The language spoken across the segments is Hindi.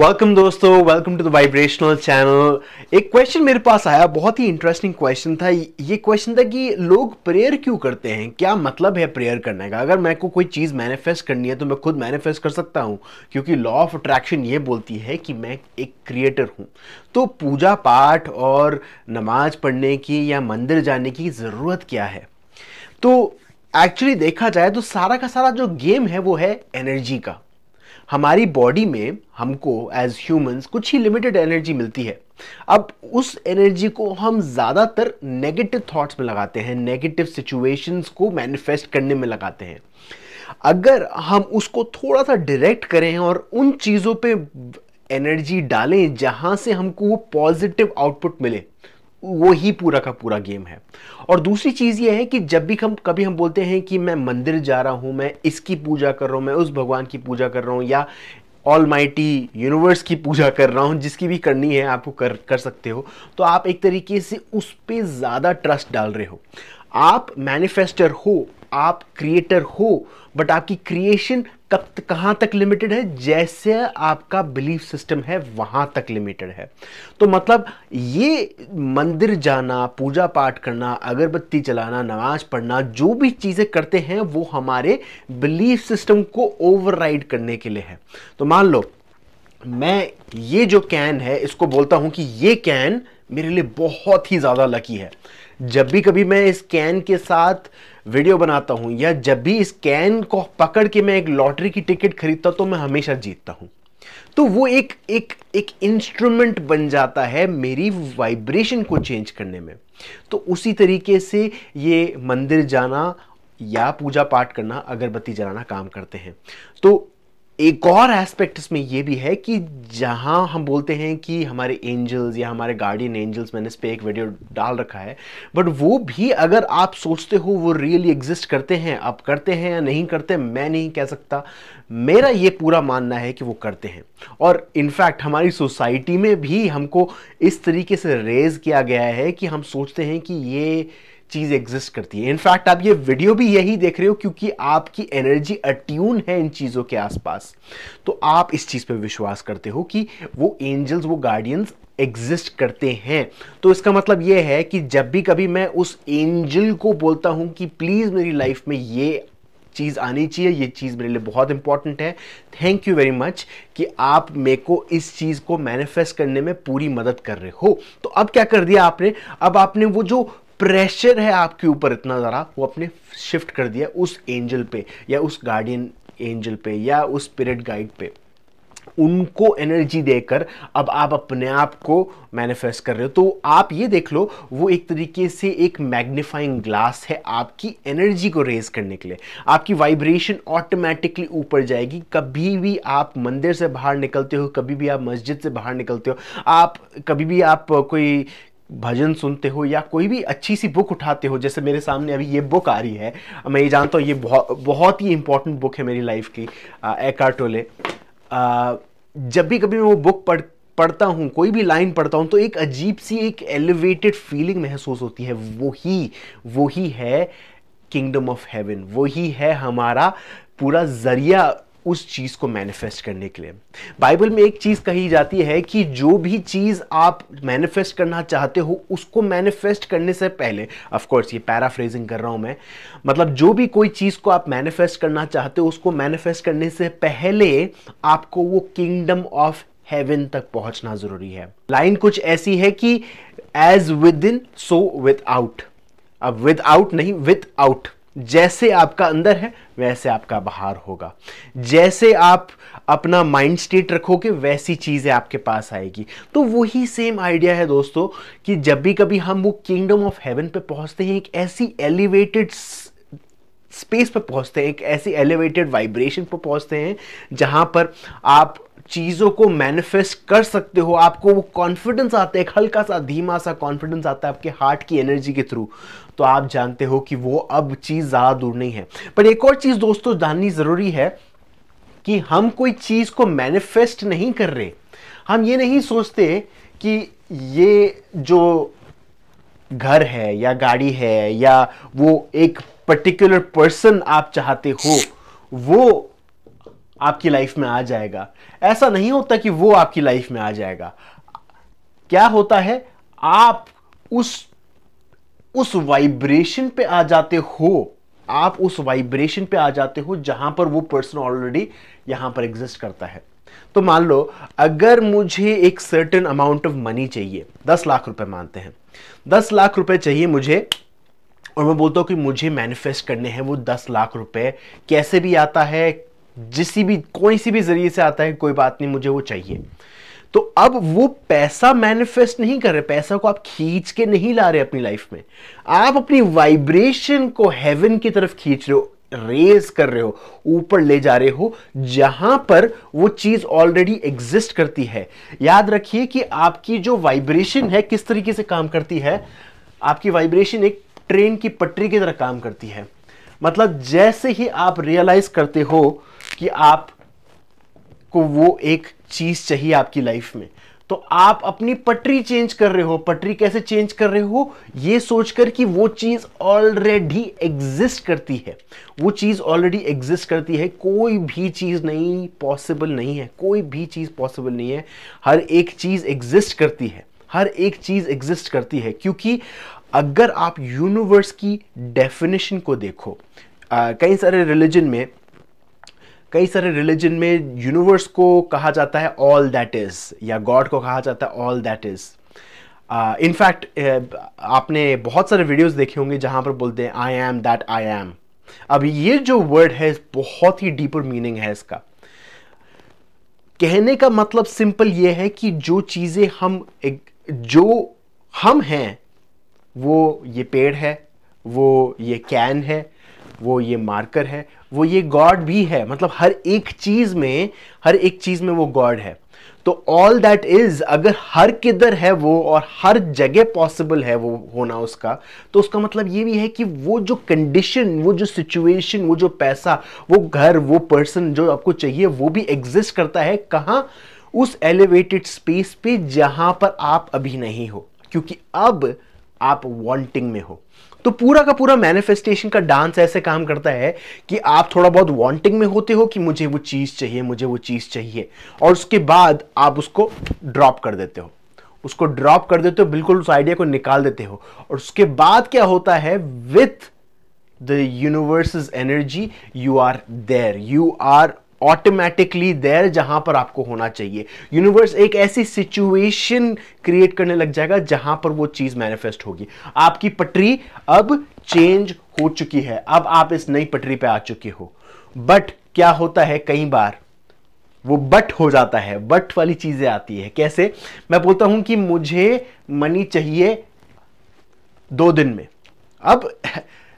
वेलकम दोस्तों welcome to the vibrational channel एक क्वेश्चन मेरे पास आया बहुत ही इंटरेस्टिंग क्वेश्चन था ये क्वेश्चन था कि लोग प्रेयर क्यों करते हैं क्या मतलब है प्रेयर करने का अगर मैं को कोई चीज़ मैनिफेस्ट करनी है तो मैं खुद मैनिफेस्ट कर सकता हूँ क्योंकि लॉ ऑफ अट्रैक्शन ये बोलती है कि मैं एक क्रिएटर हूँ तो पूजा पाठ और नमाज पढ़ने की या मंदिर जाने की ज़रूरत क्या है तो एक्चुअली देखा जाए तो सारा का सारा जो गेम है वो है एनर्जी का हमारी बॉडी में हमको एज ह्यूमंस कुछ ही लिमिटेड एनर्जी मिलती है अब उस एनर्जी को हम ज़्यादातर नेगेटिव थॉट्स में लगाते हैं नेगेटिव सिचुएशंस को मैनिफेस्ट करने में लगाते हैं अगर हम उसको थोड़ा सा डायरेक्ट करें और उन चीज़ों पे एनर्जी डालें जहाँ से हमको वो पॉजिटिव आउटपुट मिले वो ही पूरा का पूरा गेम है और दूसरी चीज़ ये है कि जब भी हम कभी हम बोलते हैं कि मैं मंदिर जा रहा हूँ मैं इसकी पूजा कर रहा हूँ मैं उस भगवान की पूजा कर रहा हूँ या ऑल माइटी यूनिवर्स की पूजा कर रहा हूँ जिसकी भी करनी है आपको कर कर सकते हो तो आप एक तरीके से उस पर ज़्यादा ट्रस्ट डाल रहे हो आप मैनिफेस्टर हो आप क्रिएटर हो बट आपकी क्रिएशन कब कहाँ तक लिमिटेड है जैसे आपका बिलीफ सिस्टम है वहाँ तक लिमिटेड है तो मतलब ये मंदिर जाना पूजा पाठ करना अगरबत्ती चलाना नमाज पढ़ना जो भी चीज़ें करते हैं वो हमारे बिलीफ सिस्टम को ओवरराइड करने के लिए है तो मान लो मैं ये जो कैन है इसको बोलता हूँ कि ये कैन मेरे लिए बहुत ही ज़्यादा लकी है जब भी कभी मैं इस कैन के साथ वीडियो बनाता हूं या जब भी इस कैन को पकड़ के मैं एक लॉटरी की टिकट खरीदता हूँ तो मैं हमेशा जीतता हूं तो वो एक एक एक इंस्ट्रूमेंट बन जाता है मेरी वाइब्रेशन को चेंज करने में तो उसी तरीके से ये मंदिर जाना या पूजा पाठ करना अगरबत्ती जलाना काम करते हैं तो एक और एस्पेक्ट इसमें यह भी है कि जहां हम बोलते हैं कि हमारे एंजल्स या हमारे गार्डियन एंजल्स मैंने इस पर एक वीडियो डाल रखा है बट वो भी अगर आप सोचते हो वो रियली एग्जिस्ट करते हैं आप करते हैं या नहीं करते मैं नहीं कह सकता मेरा ये पूरा मानना है कि वो करते हैं और इनफैक्ट हमारी सोसाइटी में भी हमको इस तरीके से रेज किया गया है कि हम सोचते हैं कि ये चीज एग्जिस्ट करती है इनफैक्ट आप ये वीडियो भी यही देख रहे हो क्योंकि आपकी एनर्जी अट्यून है इन चीजों के आसपास तो आप इस चीज पे विश्वास करते हो कि वो एंजल्स वो गार्डियंस एग्जिस्ट करते हैं तो इसका मतलब ये है कि जब भी कभी मैं उस एंजल को बोलता हूँ कि प्लीज़ मेरी लाइफ में ये चीज़ आनी चाहिए ये चीज़ मेरे लिए बहुत इंपॉर्टेंट है थैंक यू वेरी मच कि आप मेरे को इस चीज़ को मैनिफेस्ट करने में पूरी मदद कर रहे हो तो अब क्या कर दिया आपने अब आपने वो जो प्रेशर है आपके ऊपर इतना ज़रा वो अपने शिफ्ट कर दिया उस एंजल पे या उस गार्डियन एंजल पे या उस स्पिरिट गाइड पे उनको एनर्जी देकर अब आप अपने आप को मैनिफेस्ट कर रहे हो तो आप ये देख लो वो एक तरीके से एक मैग्नीफाइंग ग्लास है आपकी एनर्जी को रेज करने के लिए आपकी वाइब्रेशन ऑटोमेटिकली ऊपर जाएगी कभी भी आप मंदिर से बाहर निकलते हो कभी भी आप मस्जिद से बाहर निकलते हो आप कभी भी आप कोई भजन सुनते हो या कोई भी अच्छी सी बुक उठाते हो जैसे मेरे सामने अभी ये बुक आ रही है मैं ये जानता हूँ ये बहुत बहुत ही इंपॉर्टेंट बुक है मेरी लाइफ की टोले जब भी कभी मैं वो बुक पढ़ पढ़ता हूँ कोई भी लाइन पढ़ता हूँ तो एक अजीब सी एक एलिवेटेड फीलिंग महसूस होती है वही वही है किंगडम ऑफ हेवन वही है हमारा पूरा जरिया उस चीज़ को मैनिफेस्ट करने के लिए बाइबल में एक चीज़ कही जाती है कि जो भी चीज़ आप मैनिफेस्ट करना चाहते हो उसको मैनिफेस्ट करने से पहले कोर्स ये पैराफ्रेजिंग कर रहा हूं मैं मतलब जो भी कोई चीज़ को आप मैनिफेस्ट करना चाहते हो उसको मैनिफेस्ट करने से पहले आपको वो किंगडम ऑफ हेवन तक पहुंचना ज़रूरी है लाइन कुछ ऐसी है कि as within so without अब विद आउट नहीं विद आउट जैसे आपका अंदर है वैसे आपका बाहर होगा जैसे आप अपना माइंड स्टेट रखोगे वैसी चीज़ें आपके पास आएगी तो वही सेम आइडिया है दोस्तों कि जब भी कभी हम वो किंगडम ऑफ हेवन पे पहुंचते हैं एक ऐसी एलिवेटेड स्पेस पर पहुंचते हैं एक ऐसी एलिवेटेड वाइब्रेशन पर पहुंचते हैं जहां पर आप चीज़ों को मैनिफेस्ट कर सकते हो आपको वो कॉन्फिडेंस आता है एक हल्का सा धीमा सा कॉन्फिडेंस आता है आपके हार्ट की एनर्जी के थ्रू तो आप जानते हो कि वो अब चीज़ ज़्यादा दूर नहीं है पर एक और चीज़ दोस्तों जाननी ज़रूरी है कि हम कोई चीज़ को मैनिफेस्ट नहीं कर रहे हम ये नहीं सोचते कि ये जो घर है या गाड़ी है या वो एक पर्टिकुलर पर्सन आप चाहते हो वो आपकी लाइफ में आ जाएगा ऐसा नहीं होता कि वो आपकी लाइफ में आ जाएगा क्या होता है आप उस उस वाइब्रेशन पे आ जाते हो आप उस वाइब्रेशन पे आ जाते हो जहां पर वो पर्सन ऑलरेडी यहां पर एग्जिस्ट करता है तो मान लो अगर मुझे एक सर्टेन अमाउंट ऑफ मनी चाहिए दस लाख रुपए मानते हैं दस लाख रुपए चाहिए मुझे और मैं बोलता हूं कि मुझे मैनिफेस्ट करने हैं वो दस लाख रुपए कैसे भी आता है जिस भी कोई सी भी जरिए से आता है कोई बात नहीं मुझे वो चाहिए तो अब वो पैसा मैनिफेस्ट नहीं कर रहे पैसा को आप खींच के नहीं ला रहे अपनी लाइफ में आप अपनी वाइब्रेशन को हेवन की तरफ खींच रहे हो रेज कर रहे हो ऊपर ले जा रहे हो जहां पर वो चीज ऑलरेडी एग्जिस्ट करती है याद रखिए कि आपकी जो वाइब्रेशन है किस तरीके से काम करती है आपकी वाइब्रेशन एक ट्रेन की पटरी की तरह काम करती है मतलब जैसे ही आप रियलाइज करते हो कि आप को वो एक चीज़ चाहिए आपकी लाइफ में तो आप अपनी पटरी चेंज कर रहे हो पटरी कैसे चेंज कर रहे हो ये सोचकर कि वो चीज़ ऑलरेडी एग्जिस्ट करती है वो चीज़ ऑलरेडी एग्जिस्ट करती है कोई भी चीज़ नहीं पॉसिबल नहीं है कोई भी चीज़ पॉसिबल नहीं है हर एक चीज़ एग्जिस्ट करती है हर एक चीज़ एग्जिस्ट करती है क्योंकि अगर आप यूनिवर्स की डेफिनेशन को देखो कई सारे रिलीजन में कई सारे रिलीजन में यूनिवर्स को कहा जाता है ऑल दैट इज़ या गॉड को कहा जाता है ऑल दैट इज़ इनफैक्ट आपने बहुत सारे वीडियोस देखे होंगे जहां पर बोलते हैं I am that I am अब ये जो वर्ड है बहुत ही डीपर मीनिंग है इसका कहने का मतलब सिंपल ये है कि जो चीज़ें हम एक, जो हम हैं वो ये पेड़ है वो ये कैन है वो ये मार्कर है वो ये गॉड भी है मतलब हर एक चीज में हर एक चीज में वो गॉड है तो ऑल दैट इज अगर हर किधर है वो और हर जगह पॉसिबल है वो होना उसका तो उसका मतलब ये भी है कि वो जो कंडीशन वो जो सिचुएशन वो जो पैसा वो घर वो पर्सन जो आपको चाहिए वो भी एग्जिस्ट करता है कहाँ उस एलिवेटेड स्पेस पे जहां पर आप अभी नहीं हो क्योंकि अब आप वांटिंग में हो तो पूरा का पूरा मैनिफेस्टेशन का डांस ऐसे काम करता है कि आप थोड़ा बहुत वांटिंग में होते हो कि मुझे वो चीज़ चाहिए मुझे वो चीज़ चाहिए और उसके बाद आप उसको ड्रॉप कर देते हो उसको ड्रॉप कर देते हो बिल्कुल उस आइडिया को निकाल देते हो और उसके बाद क्या होता है with the universe is energy you are there you are automatically there जहां पर आपको होना चाहिए यूनिवर्स एक ऐसी सिचुएशन क्रिएट करने लग जाएगा जहां पर वो चीज मैनिफेस्ट होगी आपकी पटरी अब चेंज हो चुकी है अब आप इस नई पटरी पे आ चुके हो बट क्या होता है कई बार वो बट हो जाता है बट वाली चीजें आती है कैसे मैं बोलता हूं कि मुझे मनी चाहिए दो दिन में अब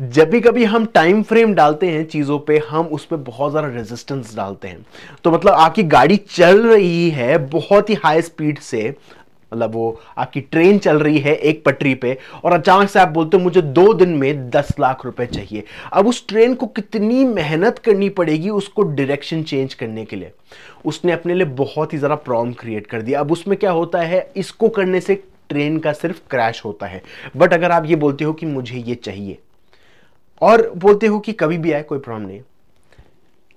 जब भी कभी हम टाइम फ्रेम डालते हैं चीज़ों पे हम उस पर बहुत ज़्यादा रेजिस्टेंस डालते हैं तो मतलब आपकी गाड़ी चल रही है बहुत ही हाई स्पीड से मतलब वो आपकी ट्रेन चल रही है एक पटरी पे और अचानक से आप बोलते हो मुझे दो दिन में दस लाख रुपए चाहिए अब उस ट्रेन को कितनी मेहनत करनी पड़ेगी उसको डायरेक्शन चेंज करने के लिए उसने अपने लिए बहुत ही ज़्यादा प्रॉब्लम क्रिएट कर दिया अब उसमें क्या होता है इसको करने से ट्रेन का सिर्फ क्रैश होता है बट अगर आप ये बोलते हो कि मुझे ये चाहिए और बोलते हो कि कभी भी आए कोई प्रॉब्लम नहीं है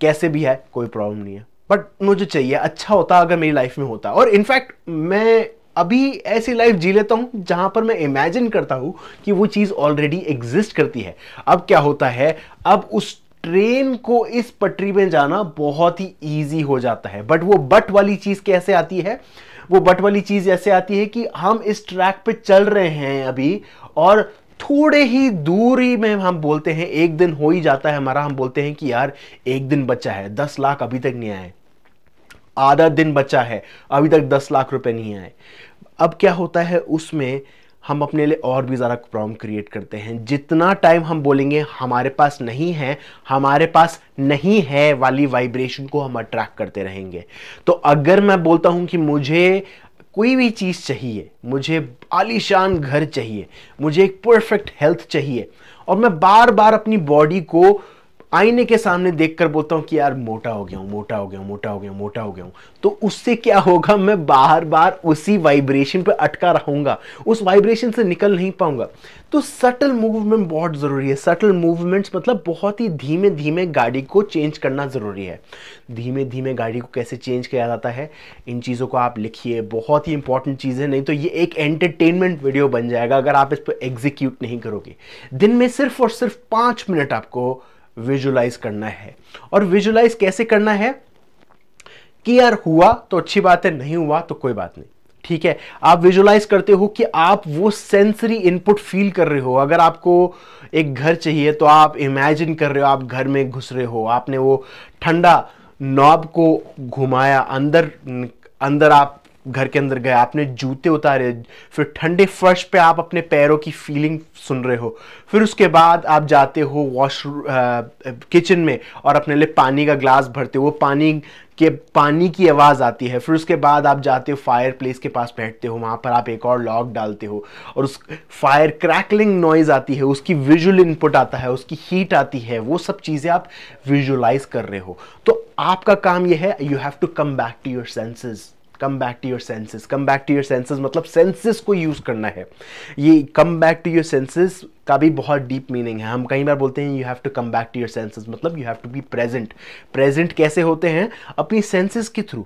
कैसे भी आए कोई प्रॉब्लम नहीं है बट मुझे चाहिए अच्छा होता अगर मेरी लाइफ में होता और इनफैक्ट मैं अभी ऐसी लाइफ जी लेता हूँ जहां पर मैं इमेजिन करता हूँ कि वो चीज़ ऑलरेडी एग्जिस्ट करती है अब क्या होता है अब उस ट्रेन को इस पटरी में जाना बहुत ही ईजी हो जाता है बट वो बट वाली चीज़ कैसे आती है वो बट वाली चीज़ ऐसे आती है कि हम इस ट्रैक पे चल रहे हैं अभी और थोड़े ही दूरी में हम बोलते हैं एक दिन हो ही जाता है हमारा हम बोलते हैं कि यार एक दिन बचा है दस लाख अभी तक नहीं आए आधा दिन बचा है अभी तक दस लाख रुपए नहीं आए अब क्या होता है उसमें हम अपने लिए और भी ज़्यादा प्रॉब्लम क्रिएट करते हैं जितना टाइम हम बोलेंगे हमारे पास नहीं है हमारे पास नहीं है वाली वाइब्रेशन को हम अट्रैक्ट करते रहेंगे तो अगर मैं बोलता हूँ कि मुझे कोई भी चीज़ चाहिए मुझे आलीशान घर चाहिए मुझे एक परफेक्ट हेल्थ चाहिए और मैं बार बार अपनी बॉडी को आईने के सामने देखकर बोलता हूं कि यार मोटा हो गया हूं मोटा हो गया हूं मोटा हो गया हूं मोटा हो गया हूं तो उससे क्या होगा मैं बार बार उसी वाइब्रेशन पर अटका रहूंगा उस वाइब्रेशन से निकल नहीं पाऊंगा तो सटल मूवमेंट बहुत ज़रूरी है सटल मूवमेंट्स मतलब बहुत ही धीमे धीमे गाड़ी को चेंज करना ज़रूरी है धीमे धीमे गाड़ी को कैसे चेंज किया जाता है इन चीज़ों को आप लिखिए बहुत ही इंपॉर्टेंट चीज़ है नहीं तो ये एक एंटरटेनमेंट वीडियो बन जाएगा अगर आप इस पर एग्जीक्यूट नहीं करोगे दिन में सिर्फ और सिर्फ पाँच मिनट आपको विजुलाइज करना है और विजुलाइज कैसे करना है कि यार हुआ तो अच्छी बात है नहीं हुआ तो कोई बात नहीं ठीक है आप विजुलाइज करते हो कि आप वो सेंसरी इनपुट फील कर रहे हो अगर आपको एक घर चाहिए तो आप इमेजिन कर रहे हो आप घर में घुस रहे हो आपने वो ठंडा नॉब को घुमाया अंदर अंदर आप घर के अंदर गए आपने जूते उतारे फिर ठंडे फर्श पे आप अपने पैरों की फीलिंग सुन रहे हो फिर उसके बाद आप जाते हो वॉश किचन में और अपने लिए पानी का ग्लास भरते हो वो पानी के पानी की आवाज़ आती है फिर उसके बाद आप जाते हो फायर प्लेस के पास बैठते हो वहाँ पर आप एक और लॉक डालते हो और उस फायर क्रैकलिंग नॉइज़ आती है उसकी विजुअल इनपुट आता है उसकी हीट आती है वो सब चीज़ें आप विजुअलाइज कर रहे हो तो आपका काम यह है you have to come back to your senses come back to your senses come back to your senses मतलब सेंसेस को यूज़ करना है ये come back to your senses का भी बहुत डीप मीनिंग है हम कई बार बोलते हैं you have to come back to your senses मतलब you have to be present present कैसे होते हैं अपनी सेंसेस के थ्रू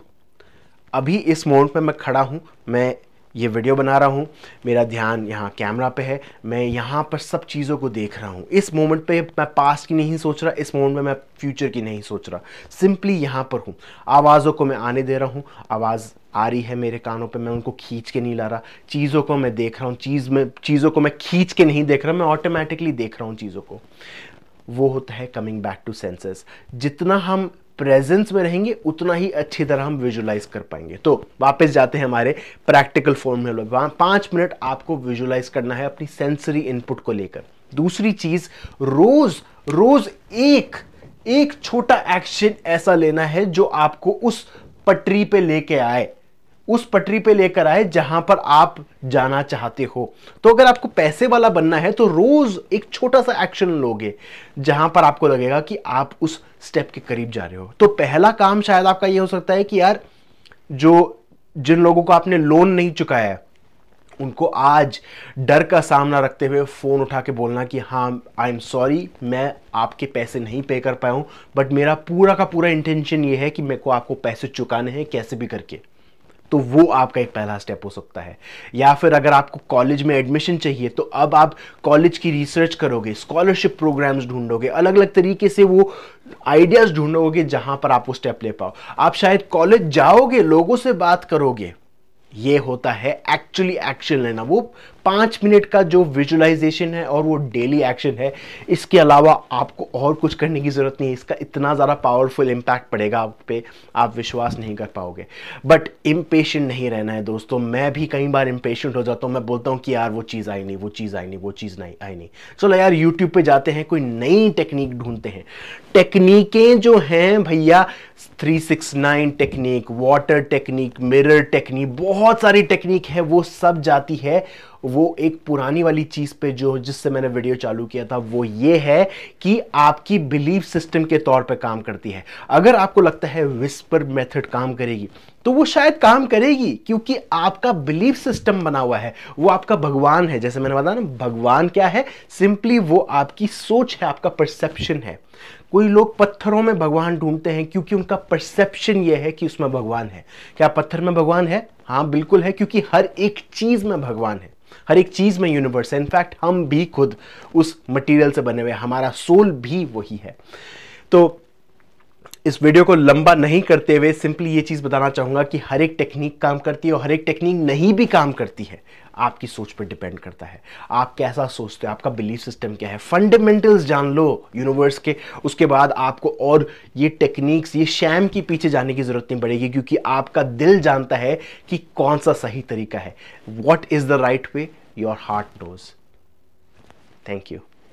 अभी इस मोमेंट में मैं खड़ा हूँ मैं ये वीडियो बना रहा हूँ मेरा ध्यान यहाँ कैमरा पे है मैं यहाँ पर सब चीज़ों को देख रहा हूँ इस मोमेंट पे मैं पास्ट की नहीं सोच रहा इस मोमेंट में मैं फ्यूचर की नहीं सोच रहा सिंपली यहाँ पर हूँ आवाज़ों को मैं आने दे रहा हूँ आवाज़ आ रही है मेरे कानों पे मैं उनको खींच के नहीं ला रहा चीज़ों को मैं देख रहा हूँ चीज़ में चीज़ों को मैं खींच के नहीं देख रहा मैं ऑटोमेटिकली देख रहा हूँ चीज़ों को वो होता है कमिंग बैक टू सेंसेस जितना हम प्रेजेंस में रहेंगे उतना ही अच्छी तरह हम विजुलाइज कर पाएंगे तो वापस जाते हैं हमारे प्रैक्टिकल फॉर्मूले वहाँ पांच मिनट आपको विजुलाइज करना है अपनी सेंसरी इनपुट को लेकर दूसरी चीज रोज रोज एक एक छोटा एक्शन ऐसा लेना है जो आपको उस पटरी पे लेके आए उस पटरी पे लेकर आए जहां पर आप जाना चाहते हो तो अगर आपको पैसे वाला बनना है तो रोज एक छोटा सा एक्शन लोगे जहां पर आपको लगेगा कि आप उस स्टेप के करीब जा रहे हो तो पहला काम शायद आपका ये हो सकता है कि यार जो जिन लोगों को आपने लोन नहीं चुकाया है उनको आज डर का सामना रखते हुए फ़ोन उठा के बोलना कि हाँ आई एम सॉरी मैं आपके पैसे नहीं पे कर पाया हूं बट मेरा पूरा का पूरा इंटेंशन ये है कि मेरे को आपको पैसे चुकाने हैं कैसे भी करके तो वो आपका एक पहला स्टेप हो सकता है या फिर अगर आपको कॉलेज में एडमिशन चाहिए तो अब आप कॉलेज की रिसर्च करोगे स्कॉलरशिप प्रोग्राम्स ढूंढोगे अलग अलग तरीके से वो आइडियाज़ ढूंढोगे जहां पर आप वो स्टेप ले पाओ आप शायद कॉलेज जाओगे लोगों से बात करोगे ये होता है एक्चुअली एक्शन लेना वो पाँच मिनट का जो विजुलाइजेशन है और वो डेली एक्शन है इसके अलावा आपको और कुछ करने की ज़रूरत नहीं है इसका इतना ज़्यादा पावरफुल इम्पैक्ट पड़ेगा आप पे आप विश्वास नहीं कर पाओगे बट इम्पेश नहीं रहना है दोस्तों मैं भी कई बार इम्पेश हो जाता हूँ मैं बोलता हूँ कि यार वो चीज़ आई नहीं वो चीज़ आई नहीं वो चीज़ नहीं आई नहीं चलो यार यूट्यूब पर जाते हैं कोई नई टेक्निक ढूंढते हैं टेक्निकें जो हैं भैया 369 technique water technique mirror technique बहुत सारी टेक्निक है वो सब जाती है वो एक पुरानी वाली चीज़ पे जो जिससे मैंने वीडियो चालू किया था वो ये है कि आपकी बिलीफ सिस्टम के तौर पे काम करती है अगर आपको लगता है विस्पर मेथड काम करेगी तो वो शायद काम करेगी क्योंकि आपका बिलीफ सिस्टम बना हुआ है वो आपका भगवान है जैसे मैंने बताया ना भगवान क्या है सिंपली वो आपकी सोच है आपका परसेप्शन है कोई लोग पत्थरों में भगवान ढूंढते हैं क्योंकि उनका परसेप्शन ये है कि उसमें भगवान है क्या पत्थर में भगवान है हाँ बिल्कुल है क्योंकि हर एक चीज़ में भगवान है हर एक चीज़ में यूनिवर्स है इनफैक्ट हम भी खुद उस मटेरियल से बने हुए हमारा सोल भी वही है तो इस वीडियो को लंबा नहीं करते हुए सिंपली ये चीज़ बताना चाहूंगा कि हर एक टेक्निक काम करती है और हर एक टेक्निक नहीं भी काम करती है आपकी सोच पर डिपेंड करता है आप कैसा सोचते हो आपका बिलीफ सिस्टम क्या है फंडामेंटल्स जान लो यूनिवर्स के उसके बाद आपको और ये टेक्निक्स ये शैम के पीछे जाने की ज़रूरत नहीं पड़ेगी क्योंकि आपका दिल जानता है कि कौन सा सही तरीका है what is the right way your heart knows thank you